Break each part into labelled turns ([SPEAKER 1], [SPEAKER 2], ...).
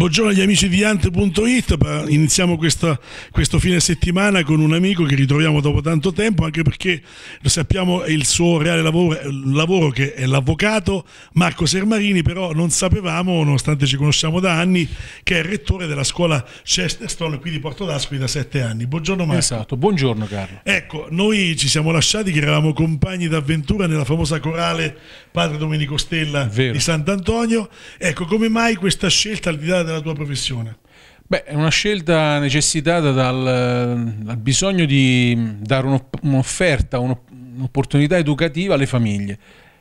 [SPEAKER 1] Buongiorno agli amici di Ant.it, iniziamo questa, questo fine settimana con un amico che ritroviamo dopo tanto tempo, anche perché lo sappiamo il suo reale lavoro, lavoro che è l'avvocato Marco Sermarini, però non sapevamo, nonostante ci conosciamo da anni, che è rettore della scuola Chesterstone qui di Porto d'Ascoli da sette anni. Buongiorno Marco. Esatto, buongiorno Carlo. Ecco, noi ci siamo lasciati che eravamo compagni d'avventura nella famosa corale Padre Domenico Stella Vero. di Sant'Antonio. Ecco, come mai questa scelta al di là della tua professione?
[SPEAKER 2] Beh, è una scelta necessitata dal, dal bisogno di dare un'offerta, un'opportunità educativa alle famiglie.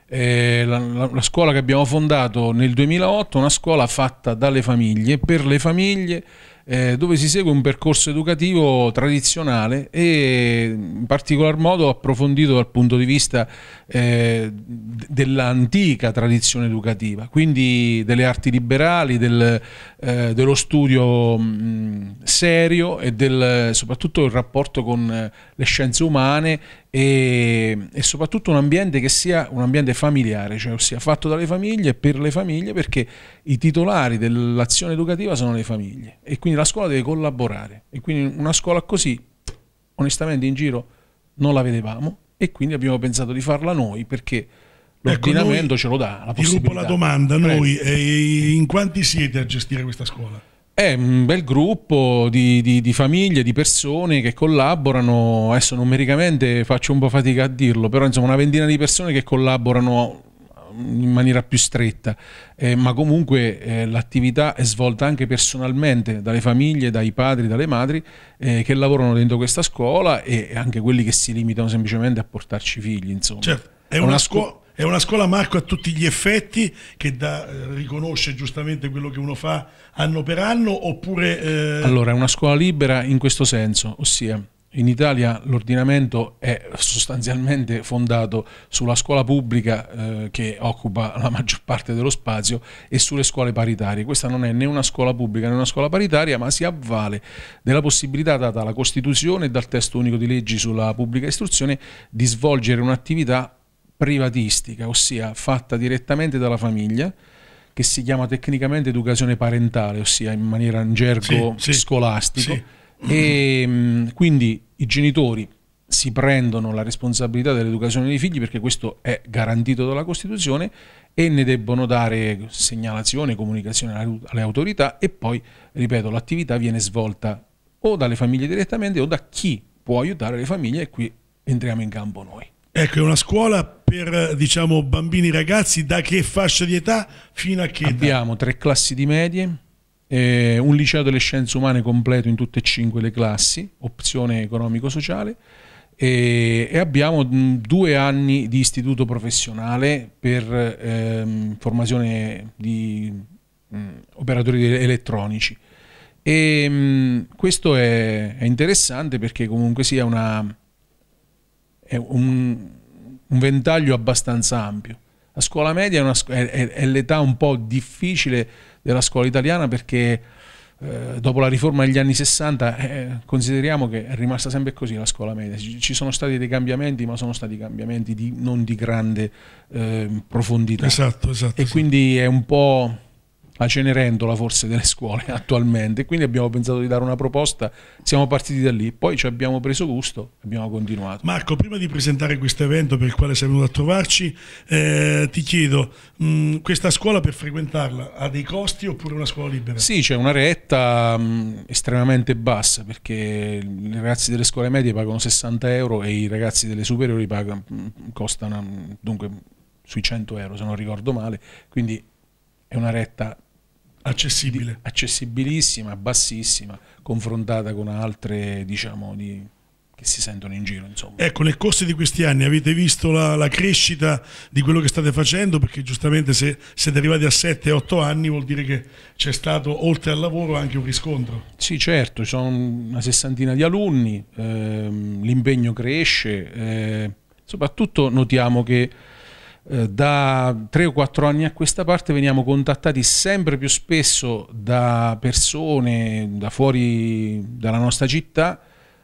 [SPEAKER 2] Eh, la, la, la, scuola che abbiamo fondato nel 2008 è una scuola fatta dalle famiglie, per le famiglie, eh, dove si segue un percorso educativo tradizionale e in particolar modo approfondito dal punto di vista eh, dell'antica tradizione educativa, quindi delle arti liberali, del, eh, dello studio mh, mm, serio e del, soprattutto il rapporto con le scienze umane e, e, soprattutto un ambiente che sia un ambiente familiare, cioè sia fatto dalle famiglie e per le famiglie perché i titolari dell'azione educativa sono le famiglie e quindi la scuola deve collaborare e quindi una scuola così, onestamente in giro non la vedevamo e quindi abbiamo pensato di farla noi perché ecco, l'ordinamento ecco, ce
[SPEAKER 1] lo dà la possibilità. la
[SPEAKER 2] domanda, noi eh,
[SPEAKER 1] in quanti siete a gestire questa scuola?
[SPEAKER 2] È un bel gruppo di, di, di, famiglie, di persone che collaborano, adesso numericamente faccio un po' fatica a dirlo, però insomma una ventina di persone che collaborano in maniera più stretta, eh, ma comunque eh, l'attività è svolta anche personalmente dalle famiglie, dai padri, dalle madri eh, che lavorano dentro questa scuola e anche quelli che si limitano semplicemente a portarci figli. Insomma. Certo, è una, una scuola...
[SPEAKER 1] È una scuola, Marco, a tutti gli effetti che da, eh, riconosce giustamente quello che uno fa anno per anno oppure... Eh... Allora,
[SPEAKER 2] è una scuola libera in questo senso, ossia in Italia l'ordinamento è sostanzialmente fondato sulla scuola pubblica eh, che occupa la maggior parte dello spazio e sulle scuole paritarie. Questa non è né una scuola pubblica né una scuola paritaria, ma si avvale della possibilità data dalla Costituzione e dal testo unico di leggi sulla pubblica istruzione di svolgere un'attività privatistica, ossia fatta direttamente dalla famiglia, che si chiama tecnicamente educazione parentale, ossia in maniera in gergo sì, scolastico. Sì e ehm, quindi i genitori si prendono la responsabilità dell'educazione dei figli perché questo è garantito dalla Costituzione e ne debbono dare segnalazione, comunicazione alle autorità e poi, ripeto, l'attività viene svolta o dalle famiglie direttamente o da chi può aiutare le famiglie e qui entriamo in campo noi.
[SPEAKER 1] Ecco, è una scuola per diciamo, bambini e ragazzi
[SPEAKER 2] da che fascia di età fino a che Abbiamo età? tre classi di medie, eh, un liceo delle scienze umane completo in tutte e cinque le classi, opzione economico-sociale, e, eh, e, abbiamo mm, due anni di istituto professionale per ehm, formazione di mh, mm, operatori elettronici. E, mh, mm, questo è, è, interessante perché comunque sia una, è un, un ventaglio abbastanza ampio. La scuola media è, scu- è, è, è l'età un po' difficile della scuola italiana perché eh, dopo la riforma degli anni 60 eh, consideriamo che è rimasta sempre così la scuola media. Ci, sono stati dei cambiamenti, ma sono stati cambiamenti di, non di grande eh, profondità. Esatto, esatto. E esatto. quindi è un po' la Cenerentola forse delle scuole attualmente. Quindi abbiamo pensato di dare una proposta, siamo partiti da lì, poi ci abbiamo preso gusto e abbiamo continuato.
[SPEAKER 1] Marco, prima di presentare questo evento per il quale sei venuto a trovarci, eh, ti chiedo, mh, mm, questa scuola per frequentarla ha dei costi oppure una scuola libera?
[SPEAKER 2] Sì, c'è una retta mh, mm, estremamente bassa perché i ragazzi delle scuole medie pagano 60 euro e i ragazzi delle superiori pagano, mm, costano dunque sui 100 euro se non ricordo male, quindi è una retta accessibile. accessibilissima, bassissima, confrontata con altre diciamo, di, che si sentono in giro. Insomma.
[SPEAKER 1] Ecco, nel corso di questi anni avete visto la, la crescita di quello che state facendo, perché giustamente se siete arrivati a 7-8 anni vuol dire che c'è stato,
[SPEAKER 2] oltre al lavoro, anche un riscontro. Sì, certo, ci sono una sessantina di alunni, ehm, l'impegno cresce, eh, soprattutto notiamo che eh, da tre o quattro anni a questa parte veniamo contattati sempre più spesso da persone da fuori dalla nostra città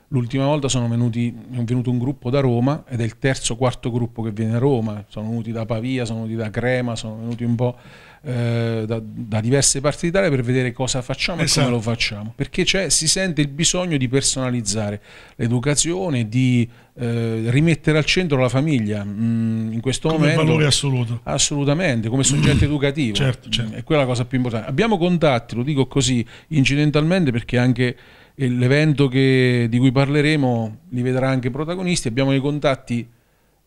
[SPEAKER 2] L'ultima volta venuti, è venuto un gruppo da Roma ed è il terzo o quarto gruppo che viene a Roma, sono venuti da Pavia, sono venuti da Crema, sono venuti un po' eh, da, da, diverse parti d'Italia per vedere cosa facciamo esatto. e come esatto. lo facciamo, perché si sente il bisogno di personalizzare l'educazione, di eh, rimettere al centro la famiglia mh, mm, in questo come momento. Come valore assoluto. Assolutamente, come soggetto educativo. Certo, certo. È quella la cosa più importante. Abbiamo contatti, lo dico così incidentalmente perché anche e l'evento di cui parleremo li vedrà anche protagonisti. Abbiamo dei contatti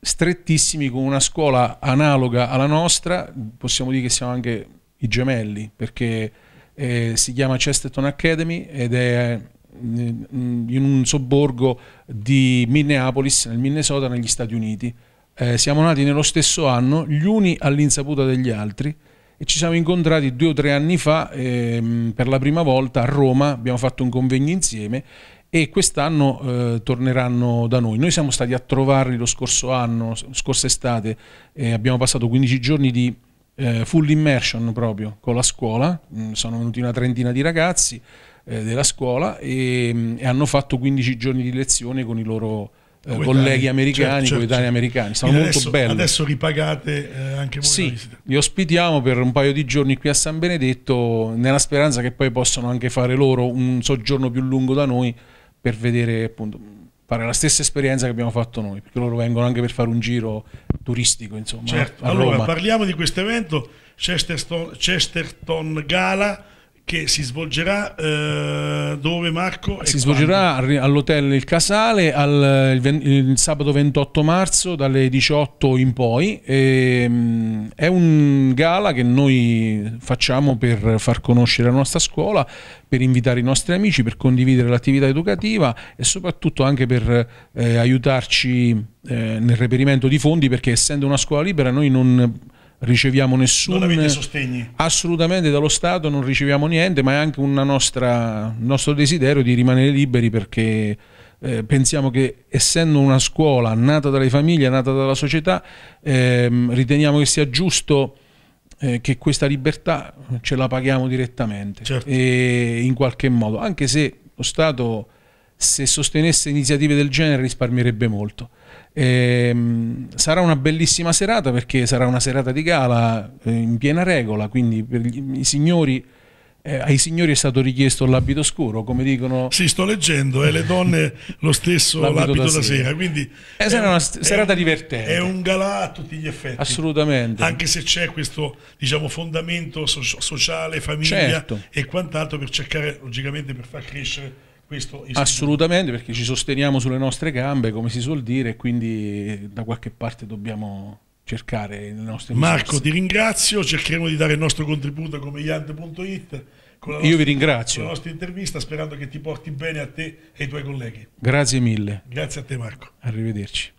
[SPEAKER 2] strettissimi con una scuola analoga alla nostra, possiamo dire che siamo anche i gemelli, perché eh, si chiama Chesterton Academy ed è eh, in un sobborgo di Minneapolis, nel Minnesota, negli Stati Uniti. Eh, siamo nati nello stesso anno, gli uni all'insaputa degli altri, e ci siamo incontrati due o tre anni fa ehm, per la prima volta a Roma, abbiamo fatto un convegno insieme e quest'anno eh, torneranno da noi. Noi siamo stati a trovarli lo scorso anno, scorsa estate, eh, abbiamo passato 15 giorni di eh, full immersion proprio con la scuola, mm, sono venuti una trentina di ragazzi eh, della scuola e, mm, e hanno fatto 15 giorni di lezione con i loro eh, colleghi cioè, americani, certo, coetanei certo. americani. Sono molto adesso, Adesso
[SPEAKER 1] ripagate eh, anche voi. Sì,
[SPEAKER 2] li ospitiamo per un paio di giorni qui a San Benedetto, nella speranza che poi possano anche fare loro un soggiorno più lungo da noi per vedere appunto fare la stessa esperienza che abbiamo fatto noi, perché loro vengono anche per fare un giro turistico, insomma. Certo. allora Roma.
[SPEAKER 1] parliamo di questo evento Chesterton, Chesterton Gala che si svolgerà eh, dove Marco? Si svolgerà
[SPEAKER 2] all'hotel Il Casale al, il, il, sabato 28 marzo dalle 18 in poi. E, ehm, è un gala che noi facciamo per far conoscere la nostra scuola, per invitare i nostri amici, per condividere l'attività educativa e soprattutto anche per eh, aiutarci eh, nel reperimento di fondi perché essendo una scuola libera noi non riceviamo nessuno. Non avete sostegni? Assolutamente dallo Stato non riceviamo niente, ma è anche un nostro desiderio di rimanere liberi perché eh, pensiamo che essendo una scuola nata dalle famiglie, nata dalla società, ehm, riteniamo che sia giusto eh, che questa libertà ce la paghiamo direttamente certo. e in qualche modo, anche se lo Stato se sostenesse iniziative del genere risparmierebbe molto. Eh, sarà una bellissima serata perché sarà una serata di gala eh, in piena regola, quindi per gli, i signori... Eh, ai signori è stato richiesto l'abito scuro, come dicono. Sì, sto leggendo, e eh, le donne lo stesso l'abito, l'abito da, da, sera. sera. Quindi eh, sarà un, una serata è, divertente. È
[SPEAKER 1] un gala a tutti gli effetti. Assolutamente. Anche se c'è questo diciamo, fondamento so- sociale, famiglia certo. e quant'altro per cercare, logicamente, per far crescere questo Assolutamente,
[SPEAKER 2] perché ci sosteniamo sulle nostre gambe, come si suol dire, e quindi da qualche parte dobbiamo cercare le nostre Marco, risorse. ti
[SPEAKER 1] ringrazio, cercheremo di dare il nostro contributo come yant.it. Io vi ringrazio. Con la nostra intervista, sperando che ti porti bene a te e ai tuoi colleghi.
[SPEAKER 2] Grazie mille.
[SPEAKER 1] Grazie a te Marco.
[SPEAKER 2] Arrivederci.